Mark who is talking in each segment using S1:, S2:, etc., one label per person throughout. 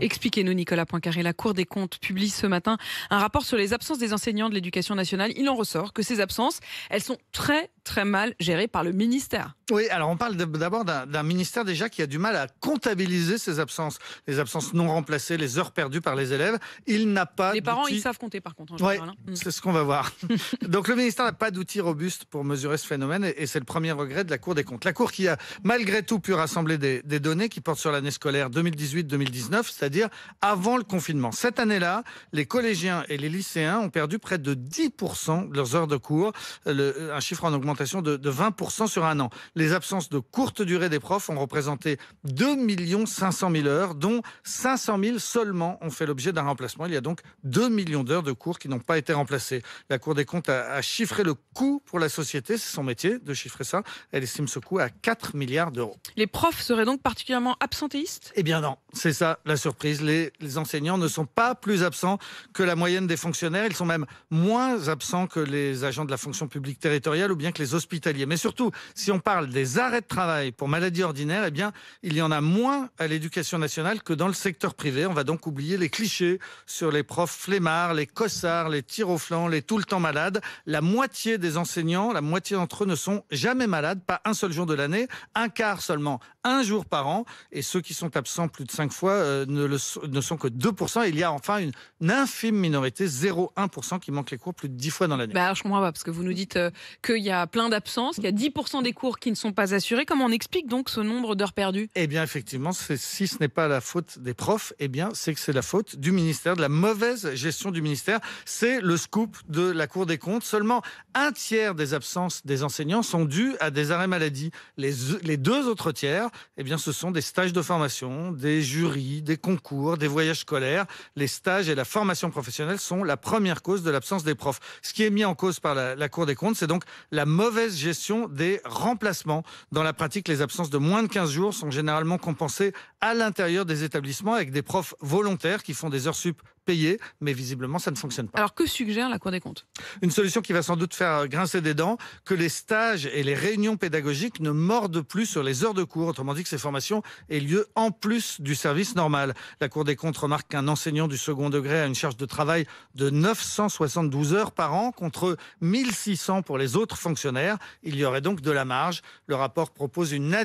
S1: Expliquez-nous, Nicolas Poincaré. La Cour des comptes publie ce matin un rapport sur les absences des enseignants de l'éducation nationale. Il en ressort que ces absences, elles sont très, très mal gérées par le ministère.
S2: Oui, alors on parle d'abord d'un ministère déjà qui a du mal à comptabiliser ses absences, les absences non remplacées, les heures perdues par les élèves. Il n'a pas. Les parents, ils savent
S1: compter par contre. Oui, hein.
S2: mm. c'est ce qu'on va voir. Donc le ministère n'a pas d'outils robustes pour mesurer ce phénomène et c'est le premier regret de la Cour des comptes. La Cour qui a malgré tout pu rassembler des, des données qui portent sur l'année scolaire 2018-2019 c'est-à-dire avant le confinement. Cette année-là, les collégiens et les lycéens ont perdu près de 10% de leurs heures de cours, euh, euh, un chiffre en augmentation de, 20% sur un an. Les absences de courte durée des profs ont représenté 2 500 000 heures, dont 500 000 seulement ont fait l'objet d'un remplacement. Il y a donc 2 millions d'heures de cours qui n'ont pas été remplacées. La Cour des comptes a, chiffré le coût pour la société, c'est son métier de chiffrer ça. Elle estime ce coût à 4 milliards d'euros. Les profs seraient donc particulièrement absentéistes Eh bien non, c'est ça la les, enseignants ne sont pas plus absents que la moyenne des fonctionnaires. Ils sont même moins absents que les agents de la fonction publique territoriale ou bien que les hospitaliers. Mais surtout, si on parle des arrêts de travail pour maladie ordinaire, eh bien, il y en a moins à l'éducation nationale que dans le secteur privé. On va donc oublier les clichés sur les profs flemmards, les cossards, les tirs au flanc, les tout le temps malades. La moitié des enseignants, la moitié d'entre eux ne sont jamais malades, pas un seul jour de l'année, un quart seulement, un jour par an. Et ceux qui sont absents plus de cinq fois euh, ne, sont que 2%. Il y a enfin une, infime minorité, 0,1%, qui manque les cours plus de 10 fois dans l'année.
S1: Bah, je comprends pas, parce que vous nous dites euh, qu'il y a plein d'absences, qu'il y a 10% des cours qui ne sont pas
S2: assurés. Comment on explique donc ce nombre d'heures perdues Eh bien, effectivement, si ce n'est pas la faute des profs, eh bien, c'est que c'est la faute du ministère, de la mauvaise gestion du ministère. C'est le scoop de la Cour des comptes. Seulement un tiers des absences des enseignants sont dues à des arrêts maladie. Les, les deux autres tiers, eh bien, ce sont des stages de formation, des jurys, des concours, des voyages scolaires, les stages et la formation professionnelle sont la première cause de l'absence des profs. Ce qui est mis en cause par la, Cour des comptes, c'est donc la mauvaise gestion des remplacements. Dans la pratique, les absences de moins de 15 jours sont généralement compensées à l'intérieur des établissements avec des profs volontaires qui font des heures sup payé, mais visiblement ça ne fonctionne pas.
S1: Alors que suggère la Cour des comptes
S2: Une solution qui va sans doute faire grincer des dents, que les stages et les réunions pédagogiques ne mordent plus sur les heures de cours, autrement dit que ces formations aient lieu en plus du service normal. La Cour des comptes remarque qu'un enseignant du second degré a une charge de travail de 972 heures par an contre 1600 pour les autres fonctionnaires. Il y aurait donc de la marge. Le rapport propose une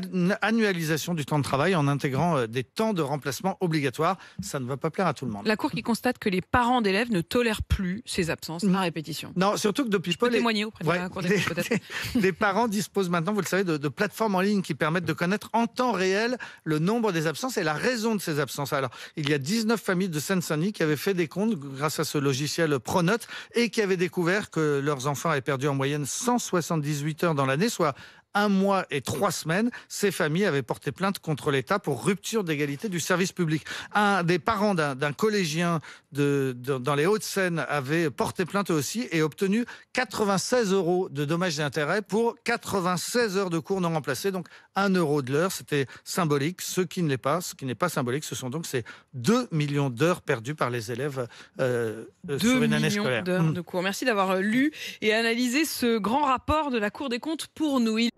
S2: annualisation du temps de travail en intégrant euh, des temps de remplacement obligatoires. Ça ne va pas plaire à tout le monde.
S1: La Cour qui constate que les parents d'élèves ne tolèrent plus ces absences ma répétition.
S2: Non, surtout que depuis Je peux témoigner auprès des Les... parents disposent maintenant, vous le savez, de, plateformes en ligne qui permettent de connaître en temps réel le nombre des absences et la raison de ces absences. Alors, il y a 19 familles de Seine-Saint-Denis qui avaient fait des comptes grâce à ce logiciel Pronote et qui avaient découvert que leurs enfants avaient perdu en moyenne 178 heures dans l'année, soit un mois et trois semaines, ces familles avaient porté plainte contre l'État pour rupture d'égalité du service public. Un des parents d'un collégien de, dans les Hauts-de-Seine avait porté plainte aussi et obtenu 96 euros de dommages et intérêts pour 96 heures de cours non remplacés, donc 1 euro de l'heure. C'était symbolique. Ce qui ne pas, ce qui n'est pas symbolique, ce sont donc ces 2 millions d'heures perdues par les élèves euh, euh, sur une année scolaire. 2
S1: millions d'heures de mm. cours. Merci d'avoir euh, lu et analysé ce grand rapport de la Cour des comptes pour nous.